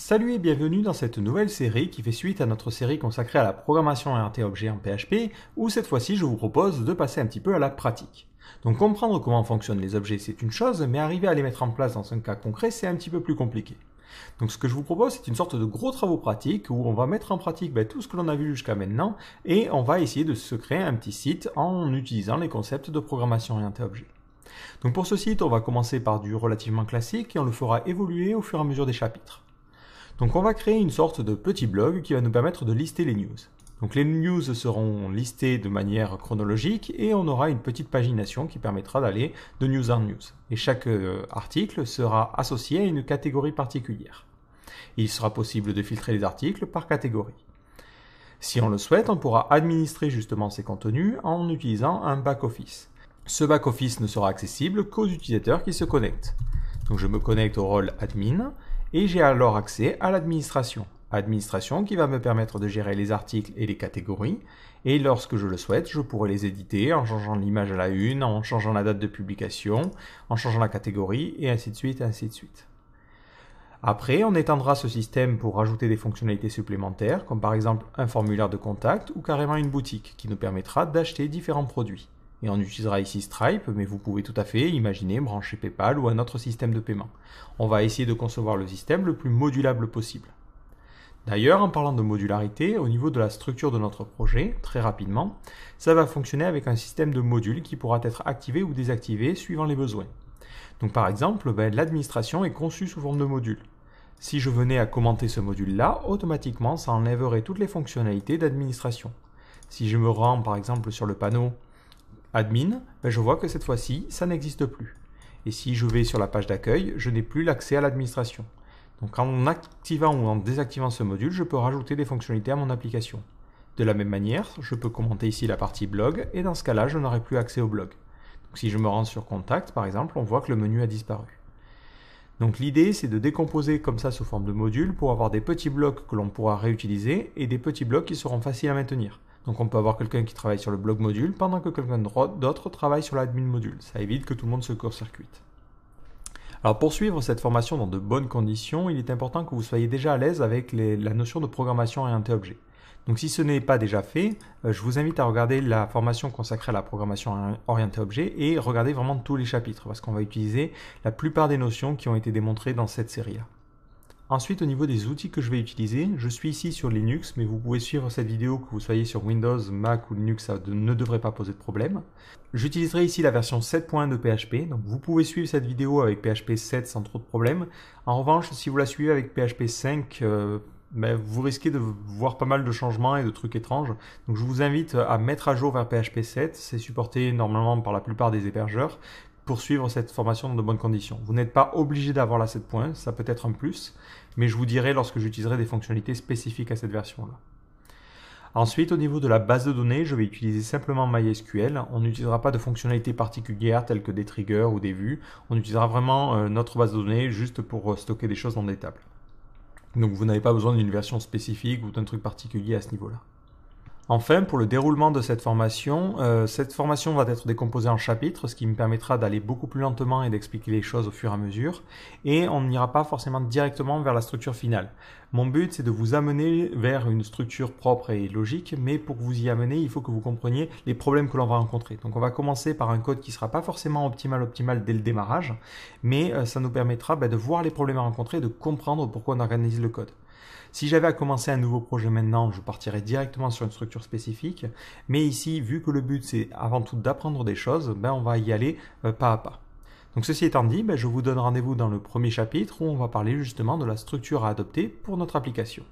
Salut et bienvenue dans cette nouvelle série qui fait suite à notre série consacrée à la programmation orientée objet en PHP, où cette fois-ci je vous propose de passer un petit peu à la pratique. Donc comprendre comment fonctionnent les objets c'est une chose, mais arriver à les mettre en place dans un cas concret c'est un petit peu plus compliqué. Donc ce que je vous propose, c'est une sorte de gros travaux pratiques où on va mettre en pratique ben, tout ce que l'on a vu jusqu'à maintenant et on va essayer de se créer un petit site en utilisant les concepts de programmation orientée objet. Donc pour ce site, on va commencer par du relativement classique et on le fera évoluer au fur et à mesure des chapitres. Donc on va créer une sorte de petit blog qui va nous permettre de lister les news. Donc les news seront listées de manière chronologique et on aura une petite pagination qui permettra d'aller de news en news. Et chaque euh, article sera associé à une catégorie particulière. Il sera possible de filtrer les articles par catégorie. Si on le souhaite, on pourra administrer justement ces contenus en utilisant un back-office. Ce back-office ne sera accessible qu'aux utilisateurs qui se connectent. Donc je me connecte au rôle admin et j'ai alors accès à l'administration. Administration qui va me permettre de gérer les articles et les catégories, et lorsque je le souhaite, je pourrai les éditer en changeant l'image à la une, en changeant la date de publication, en changeant la catégorie, et ainsi de suite, ainsi de suite. Après, on étendra ce système pour ajouter des fonctionnalités supplémentaires, comme par exemple un formulaire de contact ou carrément une boutique qui nous permettra d'acheter différents produits et on utilisera ici Stripe, mais vous pouvez tout à fait imaginer brancher PayPal ou un autre système de paiement. On va essayer de concevoir le système le plus modulable possible. D'ailleurs, en parlant de modularité, au niveau de la structure de notre projet, très rapidement, ça va fonctionner avec un système de modules qui pourra être activé ou désactivé suivant les besoins. Donc par exemple, ben, l'administration est conçue sous forme de module. Si je venais à commenter ce module-là, automatiquement ça enlèverait toutes les fonctionnalités d'administration. Si je me rends par exemple sur le panneau admin, ben, je vois que cette fois-ci, ça n'existe plus. Et si je vais sur la page d'accueil, je n'ai plus l'accès à l'administration. Donc en activant ou en désactivant ce module, je peux rajouter des fonctionnalités à mon application. De la même manière, je peux commenter ici la partie blog, et dans ce cas-là, je n'aurai plus accès au blog. Donc si je me rends sur Contact, par exemple, on voit que le menu a disparu. Donc l'idée, c'est de décomposer comme ça sous forme de module pour avoir des petits blocs que l'on pourra réutiliser et des petits blocs qui seront faciles à maintenir. Donc on peut avoir quelqu'un qui travaille sur le blog module pendant que quelqu'un d'autre travaille sur l'admin module. Ça évite que tout le monde se court-circuite. Alors pour suivre cette formation dans de bonnes conditions, il est important que vous soyez déjà à l'aise avec la notion de programmation orientée objet. Donc si ce n'est pas déjà fait, euh, je vous invite à regarder la formation consacrée à la programmation orientée objet et regarder vraiment tous les chapitres parce qu'on va utiliser la plupart des notions qui ont été démontrées dans cette série-là. Ensuite, au niveau des outils que je vais utiliser, je suis ici sur Linux, mais vous pouvez suivre cette vidéo que vous soyez sur Windows, Mac ou Linux, ça ne devrait pas poser de problème. J'utiliserai ici la version 7.1 de PHP, donc vous pouvez suivre cette vidéo avec PHP 7 sans trop de problèmes. En revanche, si vous la suivez avec PHP 5, euh, ben, vous risquez de voir pas mal de changements et de trucs étranges. Donc je vous invite à mettre à jour vers PHP 7, c'est supporté normalement par la plupart des hébergeurs poursuivre cette formation dans de bonnes conditions. Vous n'êtes pas obligé d'avoir la points, ça peut être un plus, mais je vous dirai lorsque j'utiliserai des fonctionnalités spécifiques à cette version-là. Ensuite, au niveau de la base de données, je vais utiliser simplement MySQL. On n'utilisera pas de fonctionnalités particulières telles que des triggers ou des vues. On utilisera vraiment euh, notre base de données juste pour euh, stocker des choses dans des tables. Donc vous n'avez pas besoin d'une version spécifique ou d'un truc particulier à ce niveau-là. Enfin, pour le déroulement de cette formation, euh, cette formation va être décomposée en chapitres, ce qui me permettra d'aller beaucoup plus lentement et d'expliquer les choses au fur et à mesure, et on n'ira pas forcément directement vers la structure finale. Mon but, c'est de vous amener vers une structure propre et logique, mais pour vous y amener, il faut que vous compreniez les problèmes que l'on va rencontrer. Donc on va commencer par un code qui ne sera pas forcément optimal optimal dès le démarrage, mais euh, ça nous permettra bah, de voir les problèmes à rencontrer de comprendre pourquoi on organise le code. Si j'avais à commencer un nouveau projet maintenant, je partirais directement sur une structure spécifique, mais ici, vu que le but c'est avant tout d'apprendre des choses, ben on va y aller euh, pas à pas. Donc ceci étant dit, ben, je vous donne rendez-vous dans le premier chapitre où on va parler justement de la structure à adopter pour notre application.